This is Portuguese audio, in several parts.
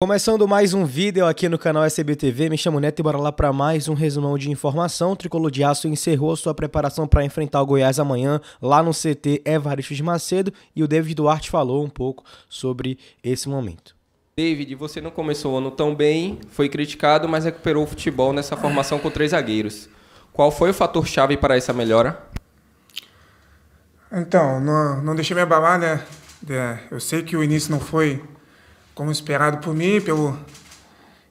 Começando mais um vídeo aqui no canal SBTV, me chamo Neto e bora lá para mais um resumão de informação. O Tricolor de Aço encerrou sua preparação para enfrentar o Goiás amanhã lá no CT Evaristo de Macedo e o David Duarte falou um pouco sobre esse momento. David, você não começou o ano tão bem, foi criticado, mas recuperou o futebol nessa formação com três zagueiros. Qual foi o fator chave para essa melhora? Então, não, não deixei me abalar, né? É, eu sei que o início não foi como esperado por mim, pelo,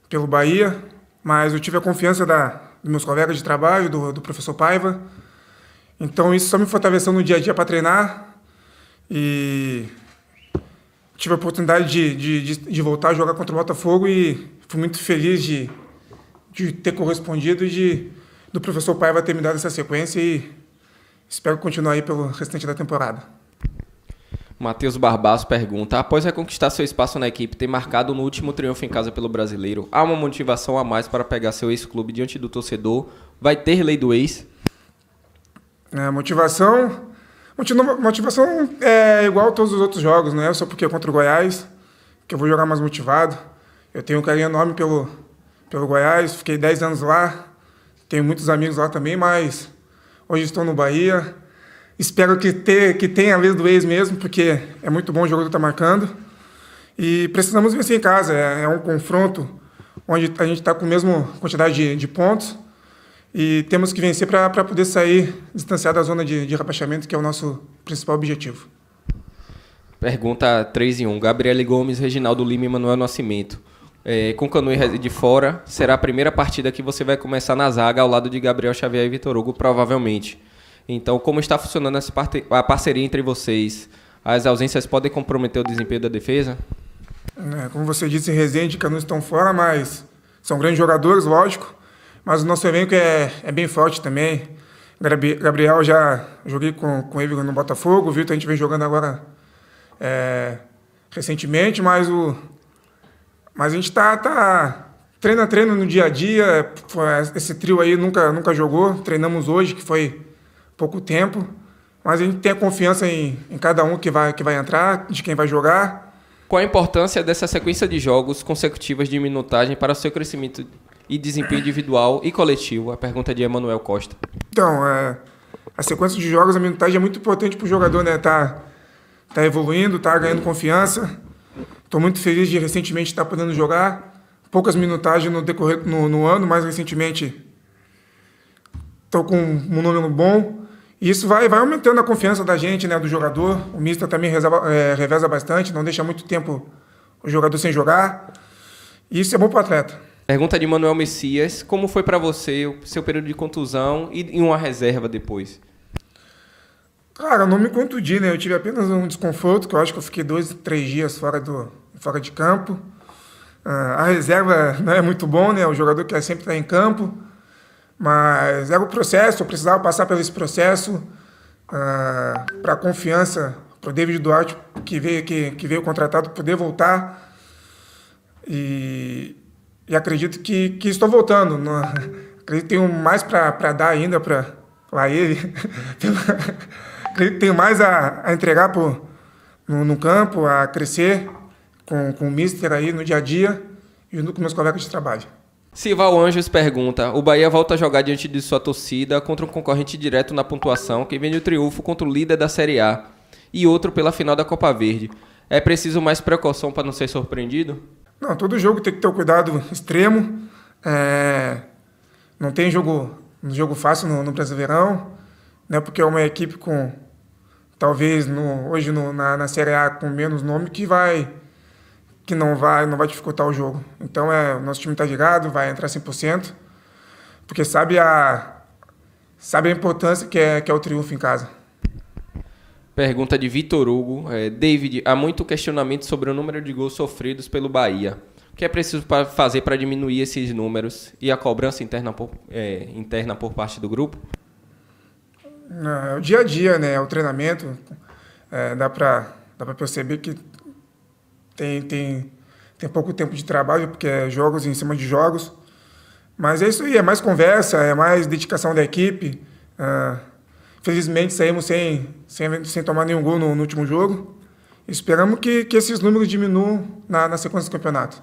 pelo Bahia, mas eu tive a confiança da, dos meus colegas de trabalho, do, do professor Paiva. Então isso só me fortaleceu no dia a dia para treinar e tive a oportunidade de, de, de, de, voltar a jogar contra o Botafogo e fui muito feliz de, de ter correspondido e de, do professor Paiva ter me dado essa sequência e espero continuar aí pelo restante da temporada. Matheus Barbaço pergunta: após reconquistar seu espaço na equipe, ter marcado no último triunfo em casa pelo brasileiro, há uma motivação a mais para pegar seu ex-clube diante do torcedor? Vai ter lei do ex? É, motivação. Motivação é igual a todos os outros jogos, não é só porque é contra o Goiás que eu vou jogar mais motivado. Eu tenho um carinho enorme pelo, pelo Goiás, fiquei 10 anos lá, tenho muitos amigos lá também, mas hoje estou no Bahia Espero que, ter, que tenha a vez do ex mesmo, porque é muito bom o jogador estar tá marcando. E precisamos vencer em casa. É, é um confronto onde a gente está com a mesma quantidade de, de, pontos e temos que vencer para poder sair distanciado da zona de, de rebaixamento, que é o nosso principal objetivo. Pergunta 3 em 1. Gabriele Gomes, Reginaldo Lima e Manuel Nascimento. É, com Canu de fora, será a primeira partida que você vai começar na zaga ao lado de Gabriel Xavier e Vitor Hugo, provavelmente. Então, como está funcionando essa parte, a parceria entre vocês? As ausências podem comprometer o desempenho da defesa? É, como você disse, Rezende e Canu estão fora, mas são grandes jogadores, lógico. Mas o nosso elenco é, é bem forte também. Gabriel já joguei com, com ele no Botafogo, o a gente vem jogando agora é, recentemente, mas o mas a gente tá, tá treina treino no dia a dia. Esse trio aí nunca nunca jogou, treinamos hoje que foi pouco tempo, mas a gente tem a confiança em, em cada um que vai, que vai entrar, de quem vai jogar. Qual a importância dessa sequência de jogos consecutivas de minutagem para o seu crescimento e desempenho individual e coletivo? A pergunta é de Emanuel Costa. Então, é, a sequência de jogos, a minutagem é muito importante para o jogador, né? Tá, tá evoluindo, tá ganhando confiança. Estou muito feliz de recentemente estar tá podendo jogar. Poucas minutagens no decorrer no, no ano, mas recentemente estou com um número bom isso vai, vai aumentando a confiança da gente, né, do jogador. O Mista também reserva, é, reveza bastante, não deixa muito tempo o jogador sem jogar. isso é bom para o atleta. Pergunta de Manuel Messias: Como foi para você o seu período de contusão e em uma reserva depois? Cara, eu não me contudi, né? Eu tive apenas um desconforto, que eu acho que eu fiquei dois, três dias fora, do, fora de campo. Uh, a reserva não né, é muito bom, né? O jogador quer sempre estar em campo. Mas era é o processo, eu precisava passar pelo esse processo uh, ah, para a confiança para o David Duarte, que veio, que, que veio contratado, poder voltar. E, e acredito que, que estou voltando. acredito que tenho mais para dar ainda para lá ele. acredito que tenho mais a, a entregar pro, no, no campo, a crescer com, com o mister aí no dia a dia e junto com meus colegas de trabalho. Sival Anjos pergunta: O Bahia volta a jogar diante de sua torcida contra um concorrente direto na pontuação que vem de triunfo contra o líder da Série A e outro pela final da Copa Verde. É preciso mais precaução para não ser surpreendido? Não, todo jogo tem que ter um cuidado extremo. É... Não tem jogo, um jogo fácil no, no Brasileirão, né? porque é uma equipe com, talvez no, hoje no, na, na Série A com menos nome que vai que não vai, não vai dificultar o jogo. Então, é, o nosso time está ligado, vai entrar 100%, porque sabe a, sabe a importância que é, que é o triunfo em casa. Pergunta de Vitor Hugo. É, David, há muito questionamento sobre o número de gols sofridos pelo Bahia. O que é preciso pra fazer para diminuir esses números e a cobrança interna por, é, interna por parte do grupo? É, é o dia a dia, né? É o treinamento. É, dá para dá perceber que tem, tem, tem pouco tempo de trabalho, porque é jogos em cima de jogos. Mas é isso aí, é mais conversa, é mais dedicação da equipe. Ah, felizmente saímos sem, sem, sem tomar nenhum gol no, no último jogo. Esperamos que, que esses números diminuam na, na sequência do campeonato.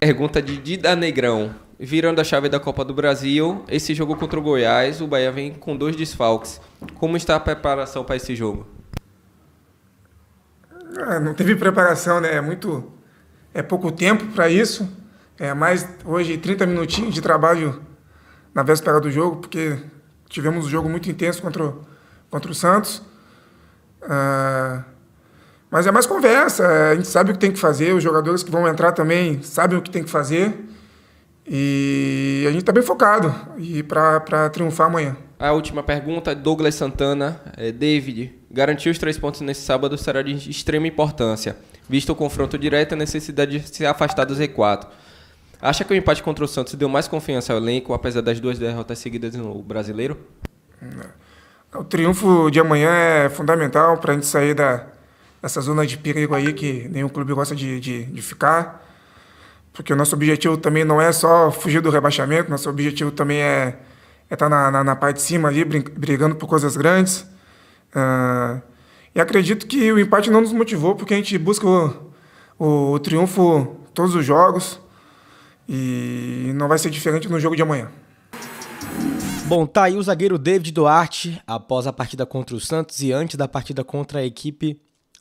Pergunta de Dida Negrão. Virando a chave da Copa do Brasil, esse jogo contra o Goiás, o Bahia vem com dois desfalques. Como está a preparação para esse jogo? Ah, não teve preparação, né? É muito. É pouco tempo para isso. É mais hoje 30 minutinhos de trabalho na véspera do jogo, porque tivemos um jogo muito intenso contra o, contra o Santos. Ah, mas é mais conversa, a gente sabe o que tem que fazer, os jogadores que vão entrar também sabem o que tem que fazer. E a gente está bem focado e para triunfar amanhã. A última pergunta, Douglas Santana. É, David, garantir os três pontos nesse sábado será de extrema importância, visto o confronto direto e a necessidade de se afastar do Z4. Acha que o empate contra o Santos deu mais confiança ao elenco, apesar das duas derrotas seguidas no brasileiro? O triunfo de amanhã é fundamental para a gente sair da, dessa zona de perigo aí que nenhum clube gosta de, de, de ficar porque o nosso objetivo também não é só fugir do rebaixamento, nosso objetivo também é é estar tá na, na, na parte de cima ali, brigando por coisas grandes. Uh, e acredito que o empate não nos motivou, porque a gente busca o, o, o triunfo todos os jogos e não vai ser diferente no jogo de amanhã. Bom, tá aí o zagueiro David Duarte após a partida contra o Santos e antes da partida contra a equipe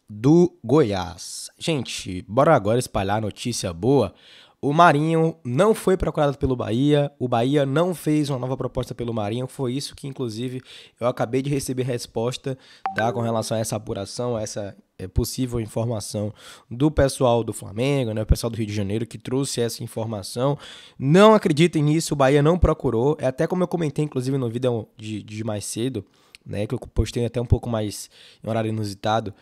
do Goiás. Gente, bora agora espalhar notícia boa. O Marinho não foi procurado pelo Bahia, o Bahia não fez uma nova proposta pelo Marinho, foi isso que, inclusive, eu acabei de receber resposta tá, com relação a essa apuração, a essa eh, possível informação do pessoal do Flamengo, né, o pessoal do Rio de Janeiro que trouxe essa informação. Não acreditem nisso, o Bahia não procurou, é até como eu comentei, inclusive, no vídeo de, de mais cedo, né, que eu postei até um pouco mais em horário inusitado,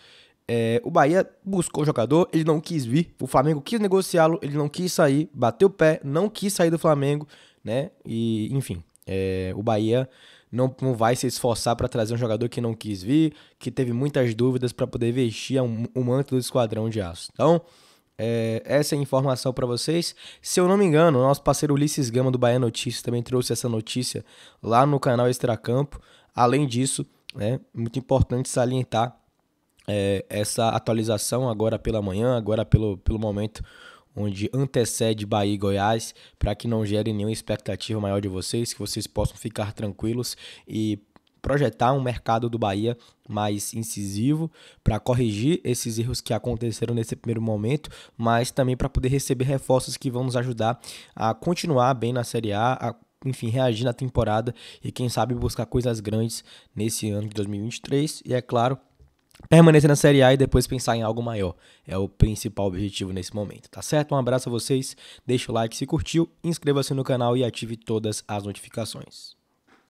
é, o Bahia buscou o jogador, ele não quis vir. O Flamengo quis negociá-lo, ele não quis sair, bateu o pé, não quis sair do Flamengo, né? E, enfim, é, o Bahia não, não vai se esforçar para trazer um jogador que não quis vir, que teve muitas dúvidas para poder vestir o um, um manto do esquadrão de aço. Então, é, essa é a informação para vocês. Se eu não me engano, o nosso parceiro Ulisses Gama do Bahia Notícias também trouxe essa notícia lá no canal Extracampo. Além disso, é né, muito importante salientar é, essa atualização agora pela manhã, agora pelo, pelo momento onde antecede Bahia e Goiás, para que não gere nenhuma expectativa maior de vocês, que vocês possam ficar tranquilos e projetar um mercado do Bahia mais incisivo para corrigir esses erros que aconteceram nesse primeiro momento, mas também para poder receber reforços que vão nos ajudar a continuar bem na Série A, a enfim, reagir na temporada e quem sabe buscar coisas grandes nesse ano de 2023 e é claro, permanecer na Série A e depois pensar em algo maior. É o principal objetivo nesse momento, tá certo? Um abraço a vocês, deixa o like se curtiu, inscreva-se no canal e ative todas as notificações.